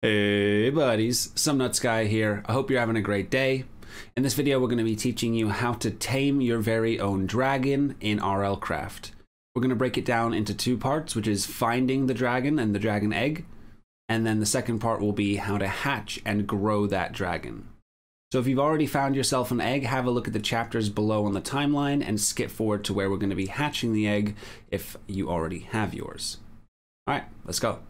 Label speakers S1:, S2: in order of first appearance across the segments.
S1: Hey buddies, Some Nuts Guy here. I hope you're having a great day. In this video, we're going to be teaching you how to tame your very own dragon in RL Craft. We're going to break it down into two parts, which is finding the dragon and the dragon egg. And then the second part will be how to hatch and grow that dragon. So if you've already found yourself an egg, have a look at the chapters below on the timeline and skip forward to where we're going to be hatching the egg if you already have yours. All right, let's go.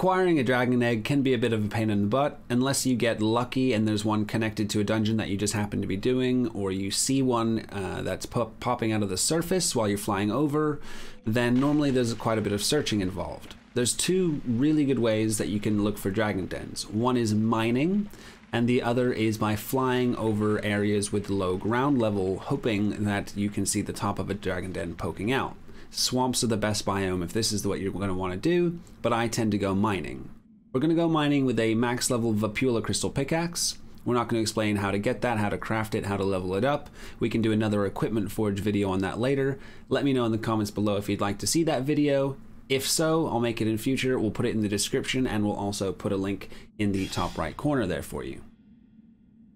S1: Acquiring a dragon egg can be a bit of a pain in the butt unless you get lucky and there's one connected to a dungeon that you just happen to be doing, or you see one uh, that's pop popping out of the surface while you're flying over. Then normally there's quite a bit of searching involved. There's two really good ways that you can look for dragon dens. One is mining, and the other is by flying over areas with low ground level, hoping that you can see the top of a dragon den poking out swamps are the best biome if this is what you're going to want to do, but I tend to go mining. We're going to go mining with a max level Vapula Crystal Pickaxe. We're not going to explain how to get that, how to craft it, how to level it up. We can do another equipment forge video on that later. Let me know in the comments below if you'd like to see that video. If so, I'll make it in future. We'll put it in the description and we'll also put a link in the top right corner there for you.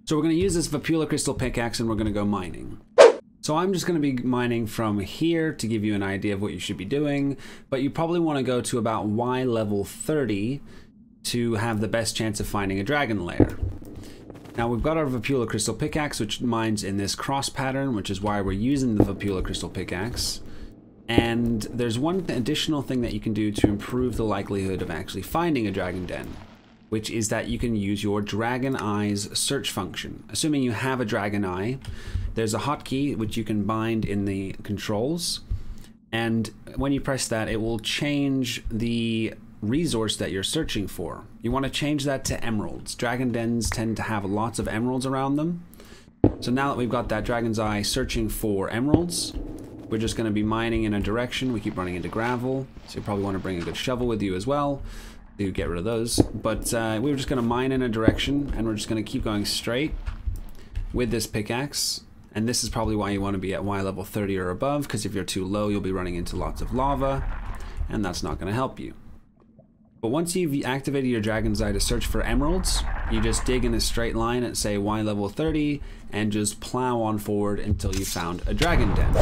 S1: So we're going to use this Vapula Crystal Pickaxe and we're going to go mining. So I'm just going to be mining from here to give you an idea of what you should be doing, but you probably want to go to about Y level 30 to have the best chance of finding a dragon lair. Now we've got our Vapula Crystal Pickaxe, which mines in this cross pattern, which is why we're using the Vapula Crystal Pickaxe. And there's one additional thing that you can do to improve the likelihood of actually finding a dragon den, which is that you can use your dragon eyes search function. Assuming you have a dragon eye, there's a hotkey which you can bind in the controls. And when you press that, it will change the resource that you're searching for. You want to change that to emeralds. Dragon dens tend to have lots of emeralds around them. So now that we've got that dragon's eye searching for emeralds, we're just going to be mining in a direction. We keep running into gravel, so you probably want to bring a good shovel with you as well to get rid of those. But uh, we are just going to mine in a direction, and we're just going to keep going straight with this pickaxe and this is probably why you want to be at Y level 30 or above, because if you're too low, you'll be running into lots of lava, and that's not going to help you. But once you've activated your Dragon's Eye to search for emeralds, you just dig in a straight line at say Y level 30 and just plow on forward until you found a dragon den.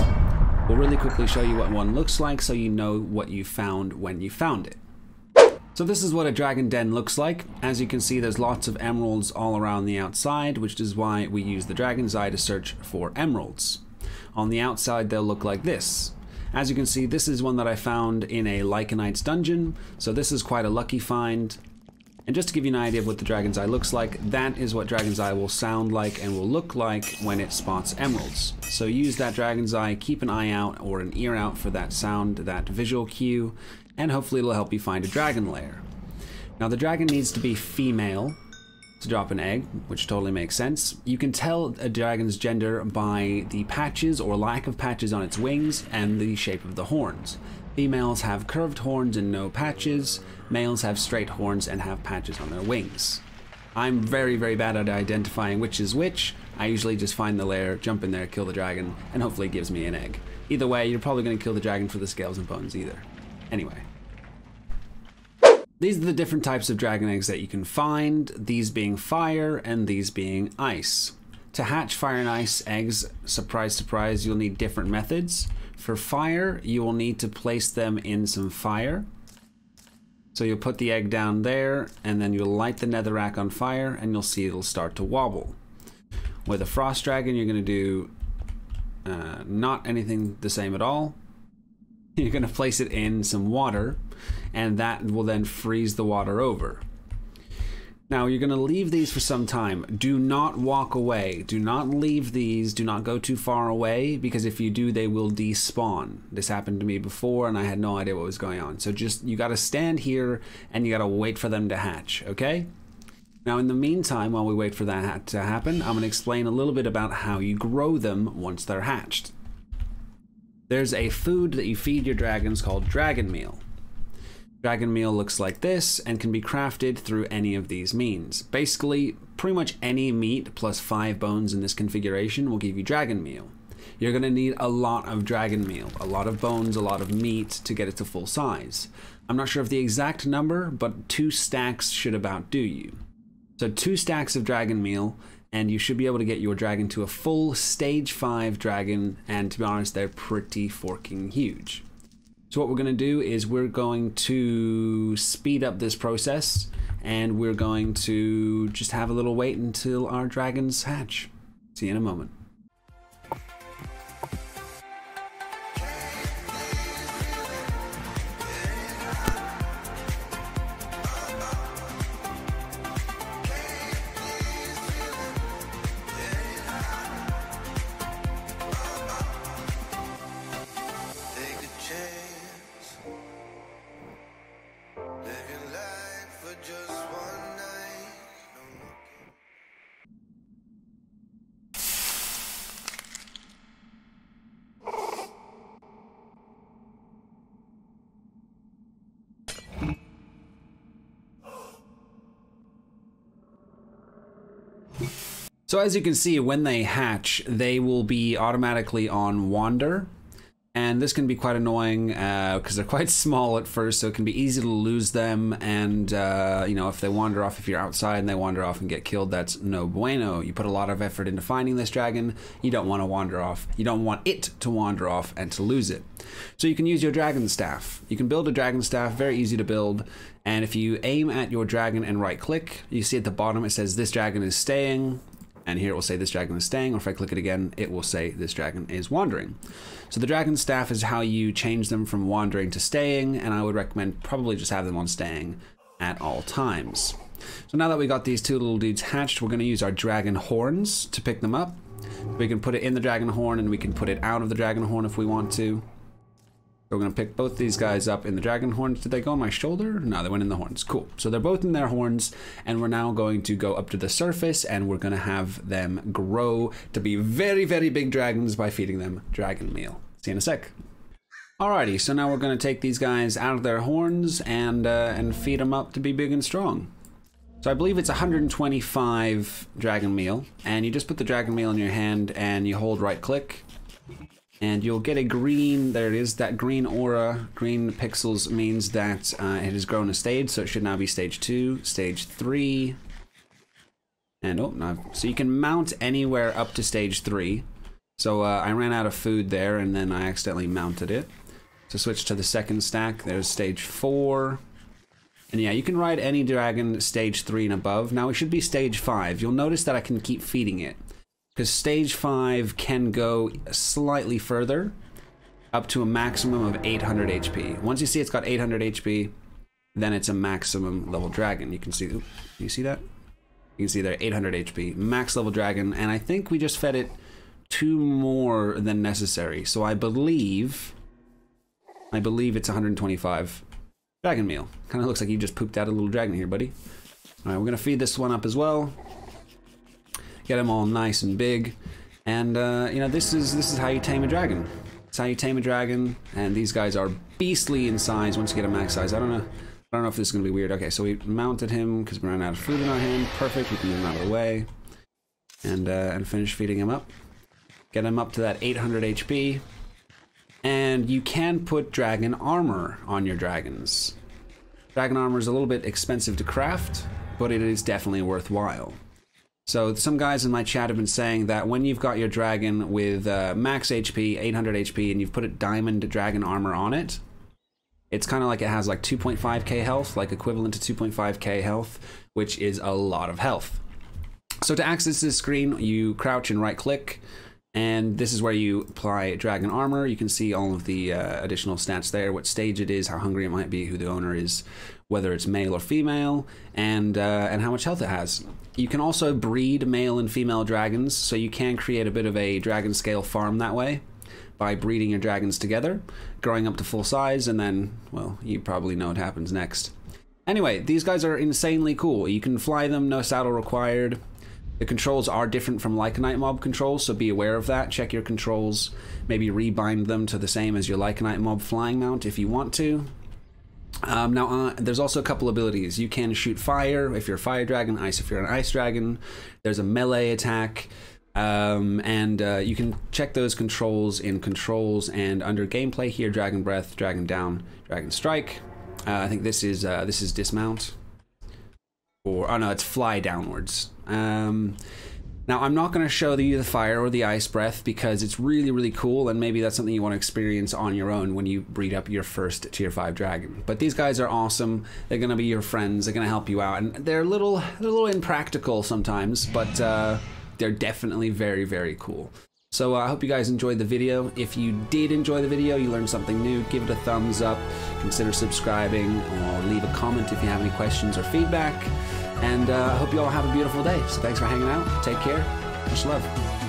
S1: We'll really quickly show you what one looks like so you know what you found when you found it. So this is what a dragon den looks like. As you can see, there's lots of emeralds all around the outside, which is why we use the dragon's eye to search for emeralds. On the outside, they'll look like this. As you can see, this is one that I found in a Lycanite's dungeon, so this is quite a lucky find. And just to give you an idea of what the Dragon's Eye looks like, that is what Dragon's Eye will sound like and will look like when it spots emeralds. So use that Dragon's Eye, keep an eye out or an ear out for that sound, that visual cue, and hopefully it'll help you find a dragon lair. Now the dragon needs to be female to drop an egg, which totally makes sense. You can tell a dragon's gender by the patches or lack of patches on its wings and the shape of the horns. Females have curved horns and no patches, males have straight horns and have patches on their wings. I'm very, very bad at identifying which is which. I usually just find the lair, jump in there, kill the dragon, and hopefully it gives me an egg. Either way, you're probably going to kill the dragon for the scales and bones either. Anyway. These are the different types of dragon eggs that you can find, these being fire and these being ice. To hatch fire and ice eggs, surprise, surprise, you'll need different methods. For fire, you will need to place them in some fire. So you'll put the egg down there, and then you'll light the netherrack on fire, and you'll see it'll start to wobble. With a frost dragon, you're going to do uh, not anything the same at all. You're going to place it in some water, and that will then freeze the water over. Now, you're going to leave these for some time. Do not walk away. Do not leave these. Do not go too far away because if you do, they will despawn. This happened to me before and I had no idea what was going on. So just, you got to stand here and you got to wait for them to hatch, okay? Now, in the meantime, while we wait for that to happen, I'm going to explain a little bit about how you grow them once they're hatched. There's a food that you feed your dragons called dragon meal. Dragon meal looks like this and can be crafted through any of these means. Basically, pretty much any meat plus five bones in this configuration will give you dragon meal. You're going to need a lot of dragon meal, a lot of bones, a lot of meat to get it to full size. I'm not sure of the exact number, but two stacks should about do you. So two stacks of dragon meal and you should be able to get your dragon to a full stage 5 dragon and to be honest they're pretty forking huge. So what we're going to do is we're going to speed up this process and we're going to just have a little wait until our dragons hatch. See you in a moment. So as you can see, when they hatch, they will be automatically on wander. And this can be quite annoying because uh, they're quite small at first, so it can be easy to lose them. And, uh, you know, if they wander off, if you're outside and they wander off and get killed, that's no bueno. You put a lot of effort into finding this dragon. You don't want to wander off. You don't want it to wander off and to lose it. So you can use your dragon staff. You can build a dragon staff, very easy to build. And if you aim at your dragon and right click, you see at the bottom it says this dragon is staying. And here it will say this dragon is staying, or if I click it again, it will say this dragon is wandering. So the dragon staff is how you change them from wandering to staying, and I would recommend probably just have them on staying at all times. So now that we got these two little dudes hatched, we're gonna use our dragon horns to pick them up. We can put it in the dragon horn and we can put it out of the dragon horn if we want to we're going to pick both these guys up in the dragon horns. Did they go on my shoulder? No, they went in the horns. Cool. So they're both in their horns, and we're now going to go up to the surface, and we're going to have them grow to be very, very big dragons by feeding them dragon meal. See you in a sec. Alrighty, so now we're going to take these guys out of their horns and, uh, and feed them up to be big and strong. So I believe it's 125 dragon meal, and you just put the dragon meal in your hand and you hold right click, and you'll get a green, there it is, that green aura, green pixels means that uh, it has grown a stage, so it should now be stage 2, stage 3, and oh, no. so you can mount anywhere up to stage 3. So uh, I ran out of food there, and then I accidentally mounted it. So switch to the second stack, there's stage 4. And yeah, you can ride any dragon stage 3 and above. Now it should be stage 5. You'll notice that I can keep feeding it. Because stage five can go slightly further, up to a maximum of 800 HP. Once you see it's got 800 HP, then it's a maximum level dragon. You can see, you see that? You can see there 800 HP, max level dragon, and I think we just fed it two more than necessary. So I believe, I believe it's 125 dragon meal. Kind of looks like you just pooped out a little dragon here, buddy. All right, we're gonna feed this one up as well get them all nice and big. And uh, you know, this is this is how you tame a dragon. It's how you tame a dragon. And these guys are beastly in size once you get a max size. I don't know. I don't know if this is gonna be weird. Okay, so we mounted him because we ran out of food in our hand. Perfect. We can move him out of the way, and uh, and finish feeding him up. Get him up to that 800 HP. And you can put dragon armor on your dragons. Dragon armor is a little bit expensive to craft, but it is definitely worthwhile. So some guys in my chat have been saying that when you've got your dragon with uh, max HP, 800 HP, and you've put a diamond dragon armor on it, it's kind of like it has like 2.5k health, like equivalent to 2.5k health, which is a lot of health. So to access this screen, you crouch and right click, and this is where you apply dragon armor. You can see all of the uh, additional stats there, what stage it is, how hungry it might be, who the owner is, whether it's male or female, and uh, and how much health it has. You can also breed male and female dragons, so you can create a bit of a dragon scale farm that way by breeding your dragons together, growing up to full size, and then, well, you probably know what happens next. Anyway, these guys are insanely cool. You can fly them, no saddle required. The controls are different from Lycanite mob controls, so be aware of that. Check your controls, maybe rebind them to the same as your Lycanite mob flying mount if you want to. Um, now, uh, there's also a couple abilities. You can shoot fire if you're a fire dragon, ice if you're an ice dragon. There's a melee attack, um, and uh, you can check those controls in controls and under gameplay here: dragon breath, dragon down, dragon strike. Uh, I think this is uh, this is dismount or oh no, it's fly downwards. Um, now I'm not going to show you the fire or the ice breath because it's really really cool and maybe that's something you want to experience on your own when you breed up your first tier 5 dragon. But these guys are awesome. They're going to be your friends. They're going to help you out and they're a little they're a little impractical sometimes, but uh, they're definitely very very cool. So uh, I hope you guys enjoyed the video. If you did enjoy the video, you learned something new, give it a thumbs up, consider subscribing, or leave a comment if you have any questions or feedback. And uh, I uh, hope you all have a beautiful day. So thanks for hanging out. Take care. Much love.